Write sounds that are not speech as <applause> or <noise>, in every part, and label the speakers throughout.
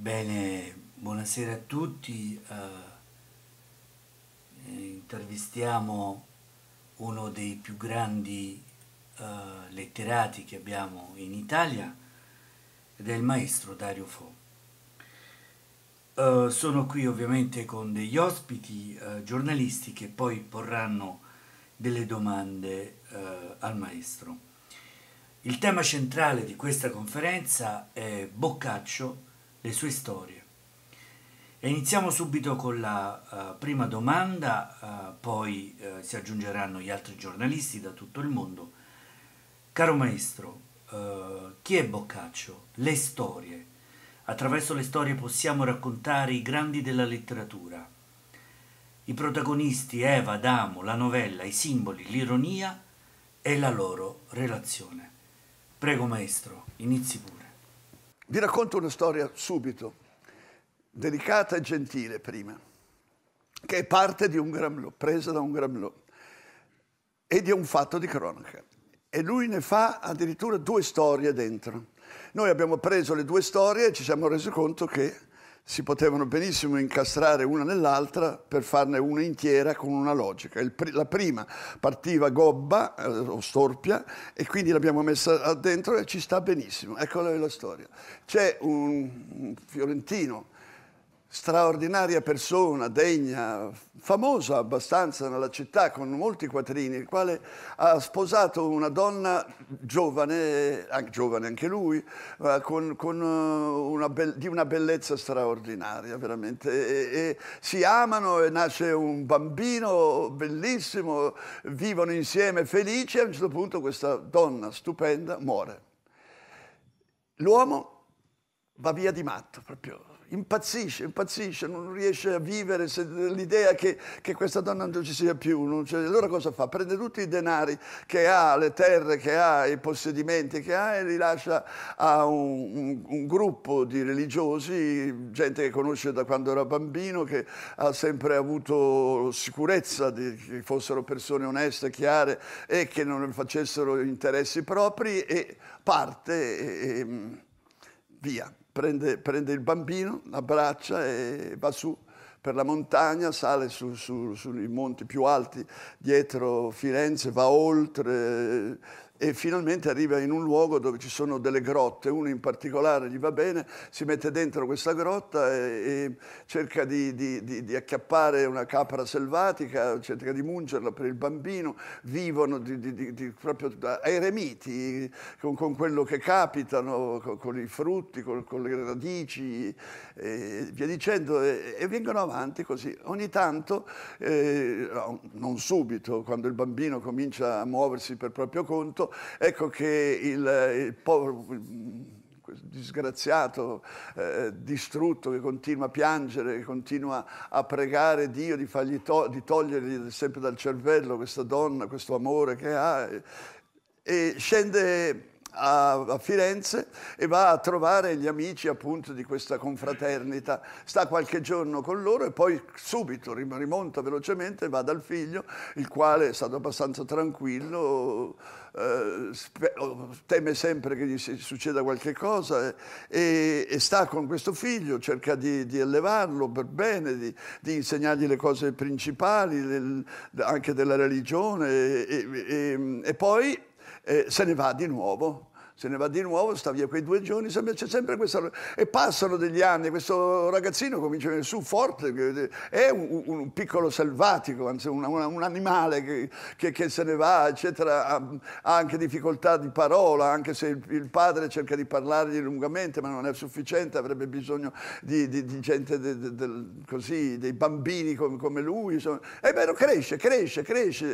Speaker 1: Bene, buonasera a tutti. Uh, intervistiamo uno dei più grandi uh, letterati che abbiamo in Italia ed è il maestro Dario Fo. Uh, sono qui ovviamente con degli ospiti giornalisti che poi porranno delle domande al maestro. Il tema centrale di questa conferenza è Boccaccio le sue storie. E iniziamo subito con la uh, prima domanda, uh, poi uh, si aggiungeranno gli altri giornalisti da tutto il mondo. Caro maestro, chi è Boccaccio? Le storie. Attraverso le storie possiamo raccontare i grandi della letteratura. I protagonisti Eva, Adamo, la novella, i simboli, l'ironia e la loro relazione. Prego maestro, inizi pure. Vi racconto una storia subito, delicata e gentile prima, che è parte di un Gramlò, presa da un Gramlò, e di un fatto di cronaca. E lui ne fa addirittura due storie dentro. Noi abbiamo preso le due storie e ci siamo resi conto che si potevano benissimo incastrare una nell'altra per farne una intiera con una logica. Pr la prima partiva gobba eh, o storpia e quindi l'abbiamo messa dentro e ci sta benissimo. Eccola la storia. C'è un, un fiorentino straordinaria persona, degna, famosa abbastanza nella città con molti quattrini, il quale ha sposato una donna giovane, anche, giovane anche lui, eh, con, con eh, una di una bellezza straordinaria, veramente. E, e si amano e nasce un bambino bellissimo, vivono insieme felici e a un certo punto questa donna stupenda muore. L'uomo va via di matto, proprio impazzisce, impazzisce, non riesce a vivere l'idea che, che, questa donna non ci sia più. Ci... allora cosa fa? Prende tutti i denari che ha, le terre che ha, i possedimenti che ha e li lascia a un, un, un gruppo di religiosi, gente che conosce da quando era bambino, che ha sempre avuto sicurezza di, che fossero persone oneste, chiare e che non facessero interessi propri e parte e, e via prende, prende il bambino, l'abbraccia e va su per la montagna, sale su, su, sui monti più alti dietro Firenze, va oltre e finalmente arriva in un luogo dove ci sono delle grotte, uno in particolare gli va bene, si mette dentro questa grotta e, e cerca di, di, di, di, acchiappare una capra selvatica, cerca di mungerla per il bambino, vivono proprio ai remiti, con, con, quello che capitano, con, con i frutti, con, con, le radici e via dicendo, e, e vengono avanti così. Ogni tanto, eh, non subito, quando il bambino comincia a muoversi per proprio conto, ecco, che il, il povero disgraziato, eh, distrutto, che continua a piangere, che continua a pregare Dio di, fargli to- di togliergli sempre dal cervello questa donna, questo amore che ha, e scende a, Firenze e va a trovare gli amici appunto di questa confraternita, sta qualche giorno con loro e poi subito rimonta velocemente, va dal figlio, il quale è stato abbastanza tranquillo, eh, teme sempre che gli succeda qualche cosa e, e, sta con questo figlio, cerca di, di elevarlo per bene, di, di, insegnargli le cose principali, del, anche della religione e, e, e poi eh, se ne va di nuovo se ne va di nuovo, sta via quei due giorni, c'è sempre questa... E passano degli anni, questo ragazzino comincia a venire su forte, è un, un piccolo selvatico, anzi un, un animale che, che, che, se ne va, eccetera, ha, ha, anche difficoltà di parola, anche se il, il, padre cerca di parlargli lungamente, ma non è sufficiente, avrebbe bisogno di, di, di gente de, de, de, così, dei bambini come, come lui. Insomma. E beh, cresce, cresce, cresce,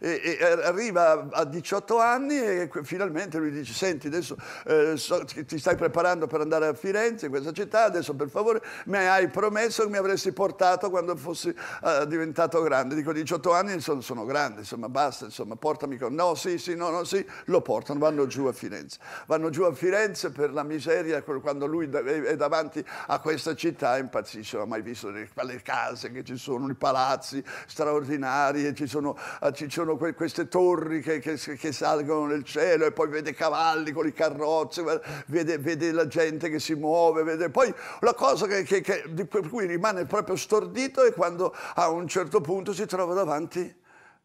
Speaker 1: e, e arriva a 18 anni e finalmente lui dice, accidenti, adesso eh, so, ti stai preparando per andare a Firenze, in questa città, adesso per favore mi hai promesso che mi avresti portato quando fossi eh, diventato grande. Dico 18 anni sono, sono, grande, insomma basta, insomma portami con... No, sì, sì, no, no, sì, lo portano, vanno giù a Firenze. Vanno giù a Firenze per la miseria, quando lui è davanti a questa città impazzisce, non ha mai visto le, le case che ci sono, i palazzi straordinari, ci sono, eh, ci sono que queste torri che, che, che salgono nel cielo e poi vede cavalli cavalli, con le carrozze, vede, vede, la gente che si muove, vede... poi la cosa che, che, che, di cui rimane proprio stordito è quando a un certo punto si trova davanti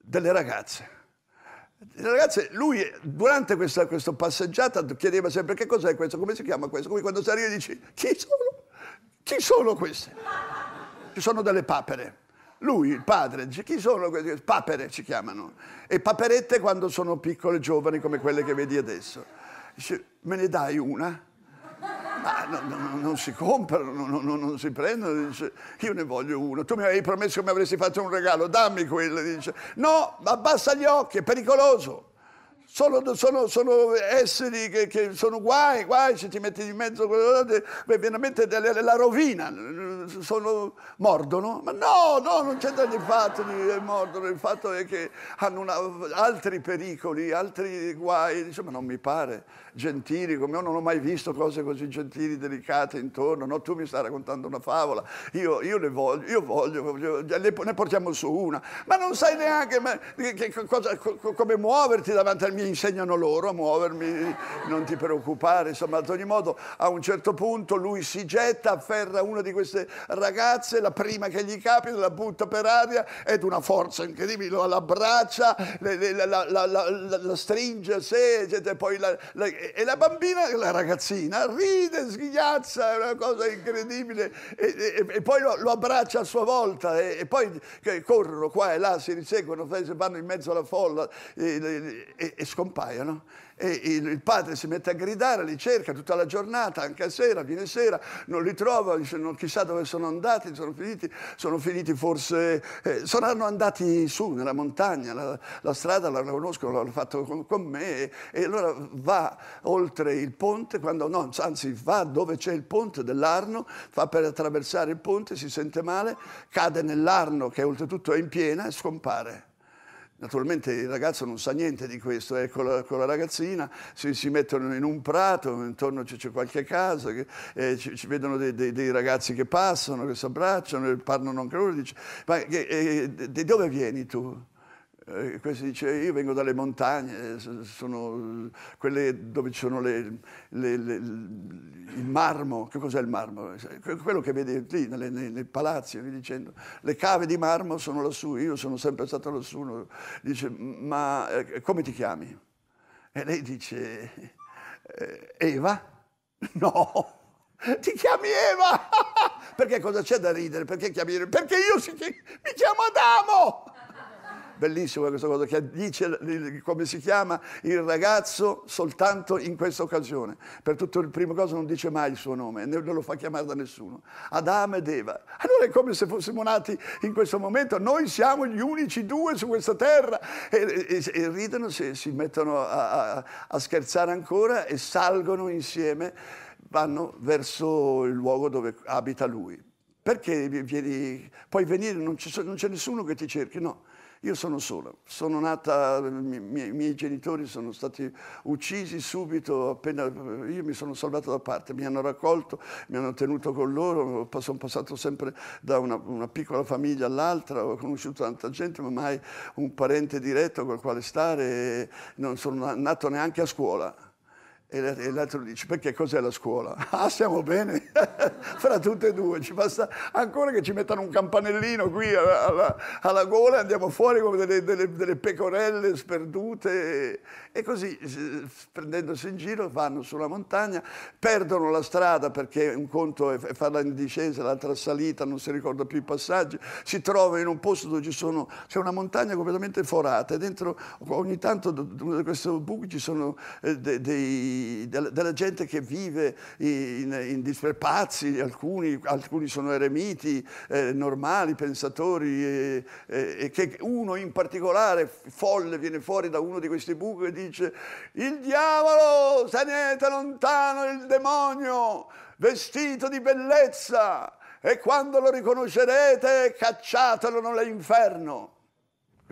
Speaker 1: delle ragazze. Ragazzi, lui durante questa, questa, passeggiata chiedeva sempre che cos'è questo, come si chiama questo. Come quando si arriva e dici, chi sono? Chi sono queste? Ci sono delle papere. Lui, il padre, dice chi sono questi? Papere ci chiamano. E paperette quando sono piccole, giovani come quelle che vedi adesso. Dice, me ne dai una? Ma no, no, non si comprano, no, non si prendono. Dice, io ne voglio una. Tu mi avevi promesso che mi avresti fatto un regalo, dammi quella. Dice, no, abbassa gli occhi, è pericoloso sono, sono, sono esseri che, che, sono guai, guai, se ti metti di mezzo, veramente la, la rovina, sono, mordono. Ma no, no, non c'entra il fatto di eh, mordono, il fatto è che hanno una, altri pericoli, altri guai, insomma non mi pare, gentili, come io non ho mai visto cose così gentili, delicate intorno, no? tu mi stai raccontando una favola, io, io le voglio, io voglio, ne portiamo su una, ma non sai neanche ma, che, che, cosa, come muoverti davanti al mio mi insegnano loro a muovermi, non ti preoccupare, insomma, ad ogni modo a un certo punto lui si getta, afferra una di queste ragazze, la prima che gli capita la butta per aria ed una forza incredibile, la abbraccia, la, la, la, la, stringe a sé, eccetera, e la bambina, la ragazzina, ride, sghignazza, è una cosa incredibile, e, e, e poi lo, lo, abbraccia a sua volta, e, e poi corrono qua e là, si riseguono, vanno in mezzo alla folla, e, e, scompaiono e il, padre si mette a gridare, li cerca tutta la giornata, anche a sera, viene sera, non li trova, dice, non, chissà dove sono andati, sono finiti, sono finiti forse, eh, saranno andati su nella montagna, la, la strada la conoscono, l'hanno fatto con, con me e, e, allora va oltre il ponte, quando, no, anzi va dove c'è il ponte dell'Arno, fa per attraversare il ponte, si sente male, cade nell'Arno che oltretutto è in piena e scompare. Naturalmente il ragazzo non sa niente di questo, è eh, con la, con la ragazzina, si, si, mettono in un prato, intorno c'è qualche casa, che, eh, ci, ci, vedono dei, dei, dei, ragazzi che passano, che si abbracciano, parlano anche loro, dice, ma eh, di dove vieni tu? questo eh, dice, io vengo dalle montagne, sono quelle dove ci sono le, le, le, il marmo, che cos'è il marmo? Eh, quello che vedi lì nelle, nei, palazzi, dicendo, le cave di marmo sono lassù, io sono sempre stato lassù, dice, ma eh, come ti chiami? E lei dice, Eva? <laughs> No, ti chiami Eva? <laughs> perché cosa c'è da ridere? Perché chiami? Perché io si, mi chiamo Adamo! bellissima questa cosa, che dice come si chiama il ragazzo soltanto in questa occasione. Per tutto il primo caso non dice mai il suo nome, non lo fa chiamare da nessuno. Adamo ed Eva. Allora è come se fossimo nati in questo momento, noi siamo gli unici due su questa terra e, e, e ridono, si, si mettono a, a, a scherzare ancora e salgono insieme, vanno verso il luogo dove abita lui. Perché vieni? Puoi venire, non, so, non c'è nessuno che ti cerchi, no. Io sono solo, sono nata, i miei, miei genitori sono stati uccisi subito, appena io mi sono salvato da parte, mi hanno raccolto, mi hanno tenuto con loro, sono passato sempre da una, una piccola famiglia all'altra, ho conosciuto tanta gente, ma mai un parente diretto col quale stare, non sono nato neanche a scuola. E l'altro dice, perché cos'è la scuola? <laughs> Ah, siamo bene, <laughs> fra tutte e due, ci basta ancora che ci mettano un campanellino qui alla, alla, alla gola e andiamo fuori come delle, delle, delle pecorelle sperdute e così, prendendosi in giro, vanno sulla montagna, perdono la strada perché un conto è farla in discesa, l'altra salita, non si ricorda più i passaggi, si trovano in un posto dove c'è una montagna completamente forata e dentro ogni tanto, da questo buco ci sono eh, dei della, della, gente che vive in, in disperpazzi, alcuni, alcuni, sono eremiti, eh, normali, pensatori, e, eh, eh, che uno in particolare, folle, viene fuori da uno di questi buchi e dice «Il diavolo, tenete lontano il demonio, vestito di bellezza, e quando lo riconoscerete cacciatelo nell'inferno»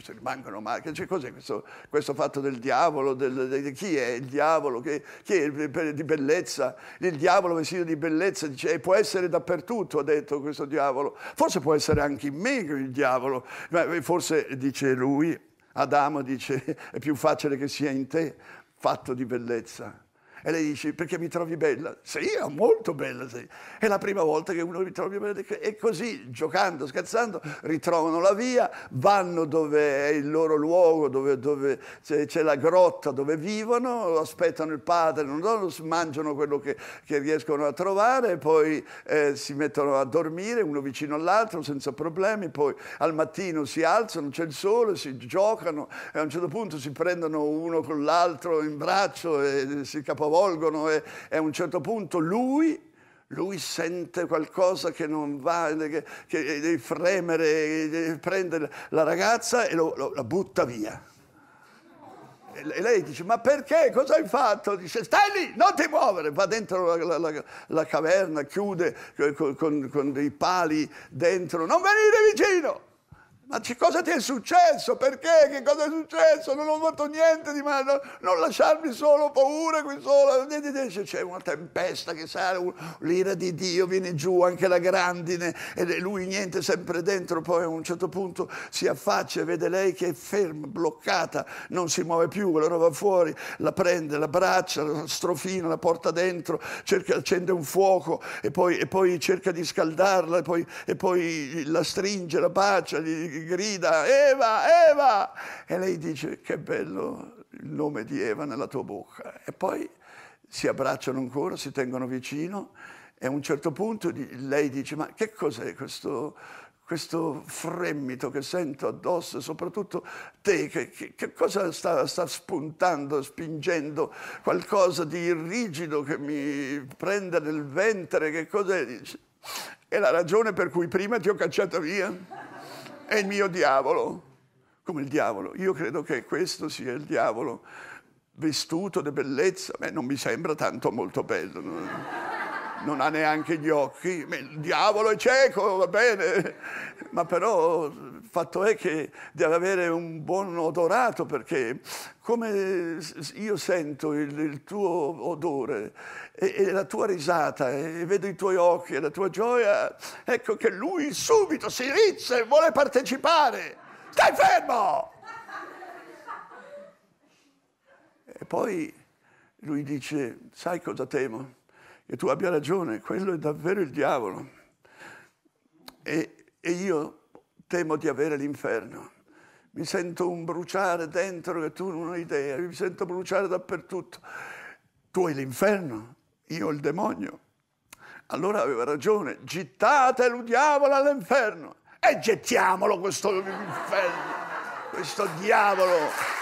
Speaker 1: queste rimangono marche, cioè cos'è questo, questo, fatto del diavolo, del, del, chi è il diavolo, chi, chi è il, di bellezza, il diavolo vestito di bellezza, dice, eh, può essere dappertutto, ha detto questo diavolo, forse può essere anche in me il diavolo, eh, forse dice lui, Adamo dice, è più facile che sia in te, fatto di bellezza. E lei dice, perché mi trovi bella? Sì, è molto bella sei. È la prima volta che uno mi trovi bella. E così, giocando, scherzando, ritrovano la via, vanno dove è il loro luogo, dove, dove c'è la grotta dove vivono, aspettano il padre, non lo mangiano quello che, che riescono a trovare, poi eh, si mettono a dormire uno vicino all'altro senza problemi, poi al mattino si alzano, c'è il sole, si giocano e a un certo punto si prendono uno con l'altro in braccio e si capovolgono capovolgono e, e a un certo punto lui lui sente qualcosa che non va, che, che deve fremere, deve prendere la ragazza e lo, lo, la butta via. E lei dice, ma perché? Cosa hai fatto? Dice, stai lì, non ti muovere! Va dentro la, la, la, la caverna, chiude con, con, con dei pali dentro, non venire vicino! ma che cosa ti è successo? Perché? Che cosa è successo? Non ho fatto niente di male, non lasciarmi solo, ho paura qui solo. C'è una tempesta che sale, l'ira di Dio viene giù, anche la grandine, e lui niente, sempre dentro. Poi a un certo punto si affaccia e vede lei che è ferma, bloccata, non si muove più, allora va fuori, la prende, la abbraccia, la strofina, la porta dentro, cerca, accende un fuoco e poi, e poi cerca di scaldarla e poi, e poi la stringe, la bacia, gli grida Eva, Eva! E lei dice che bello il nome di Eva nella tua bocca. E poi si abbracciano ancora, si tengono vicino e a un certo punto lei dice ma che cos'è questo, questo fremito che sento addosso, soprattutto te, che, che, che cosa sta, sta, spuntando, spingendo, qualcosa di rigido che mi prende nel ventre, che cos'è? È la ragione per cui prima ti ho cacciato via? è il mio diavolo, come il diavolo. Io credo che questo sia il diavolo vestuto di bellezza, Beh, non mi sembra tanto molto bello. Non ha neanche gli occhi, Beh, il diavolo è cieco, va bene, ma però fatto è che deve avere un buon odorato perché come io sento il, il tuo odore e, e, la tua risata e, vedo i tuoi occhi e la tua gioia, ecco che lui subito si rizza e vuole partecipare. Stai fermo! E poi lui dice, sai cosa temo? Che tu abbia ragione, quello è davvero il diavolo. E, e io temo di avere l'inferno. Mi sento un bruciare dentro che tu non hai idea, mi sento bruciare dappertutto. Tu hai l'inferno, io ho il demonio. Allora aveva ragione, gittate il diavolo all'inferno e gettiamolo questo inferno, questo diavolo.